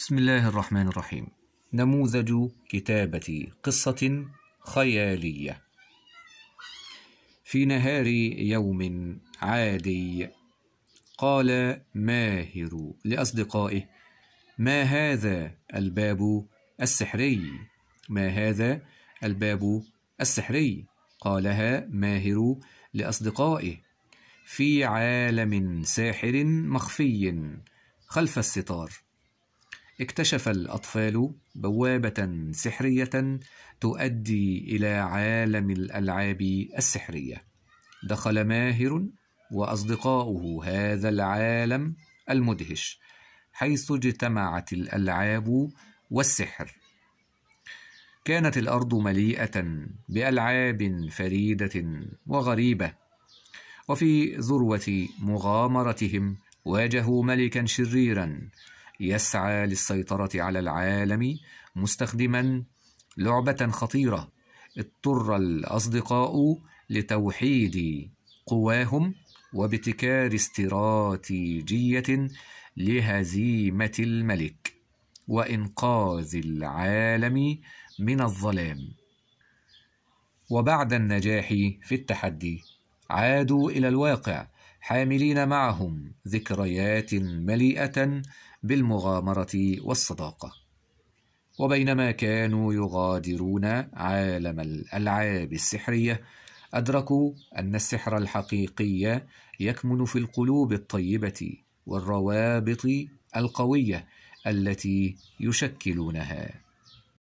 بسم الله الرحمن الرحيم نموذج كتابة قصة خيالية في نهار يوم عادي قال ماهر لأصدقائه ما هذا الباب السحري ما هذا الباب السحري قالها ماهر لأصدقائه في عالم ساحر مخفي خلف الستار اكتشف الأطفال بوابة سحرية تؤدي إلى عالم الألعاب السحرية. دخل ماهر وأصدقاؤه هذا العالم المدهش، حيث اجتمعت الألعاب والسحر. كانت الأرض مليئة بألعاب فريدة وغريبة، وفي ذروة مغامرتهم واجهوا ملكا شريرا يسعى للسيطرة على العالم مستخدما لعبة خطيرة اضطر الأصدقاء لتوحيد قواهم وابتكار استراتيجية لهزيمة الملك وإنقاذ العالم من الظلام وبعد النجاح في التحدي عادوا إلى الواقع حاملين معهم ذكريات مليئه بالمغامره والصداقه وبينما كانوا يغادرون عالم الالعاب السحريه ادركوا ان السحر الحقيقي يكمن في القلوب الطيبه والروابط القويه التي يشكلونها